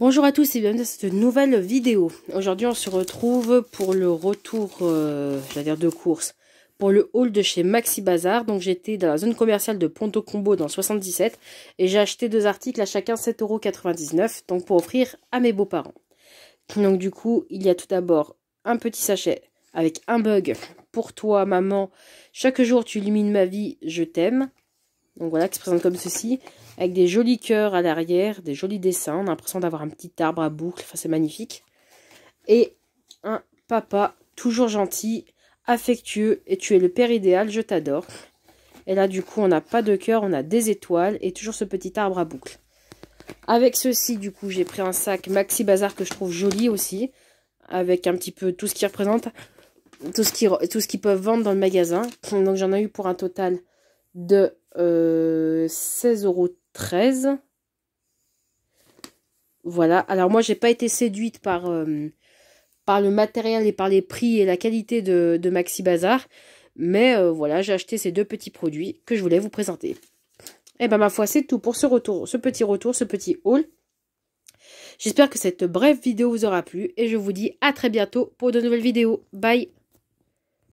Bonjour à tous et bienvenue dans cette nouvelle vidéo. Aujourd'hui, on se retrouve pour le retour, euh, j'allais dire de course, pour le haul de chez Maxi Bazar. Donc, j'étais dans la zone commerciale de Ponto Combo dans 77 et j'ai acheté deux articles à chacun 7,99€, donc pour offrir à mes beaux-parents. Donc, du coup, il y a tout d'abord un petit sachet avec un bug pour toi, maman. Chaque jour, tu illumines ma vie, je t'aime. Donc voilà, qui se présente comme ceci, avec des jolis cœurs à l'arrière, des jolis dessins. On a l'impression d'avoir un petit arbre à boucle, enfin c'est magnifique. Et un papa toujours gentil, affectueux, et tu es le père idéal, je t'adore. Et là du coup on n'a pas de cœur, on a des étoiles, et toujours ce petit arbre à boucle. Avec ceci du coup j'ai pris un sac Maxi Bazar que je trouve joli aussi, avec un petit peu tout ce qui représente, tout ce qui, tout ce qu'ils peuvent vendre dans le magasin. Donc j'en ai eu pour un total de euh, 16,13€. Voilà. Alors moi, j'ai pas été séduite par, euh, par le matériel et par les prix et la qualité de, Maxi Bazar. Mais euh, voilà, j'ai acheté ces deux petits produits que je voulais vous présenter. Et eh ben ma foi, c'est tout pour ce retour, ce petit retour, ce petit haul. J'espère que cette brève vidéo vous aura plu et je vous dis à très bientôt pour de nouvelles vidéos. Bye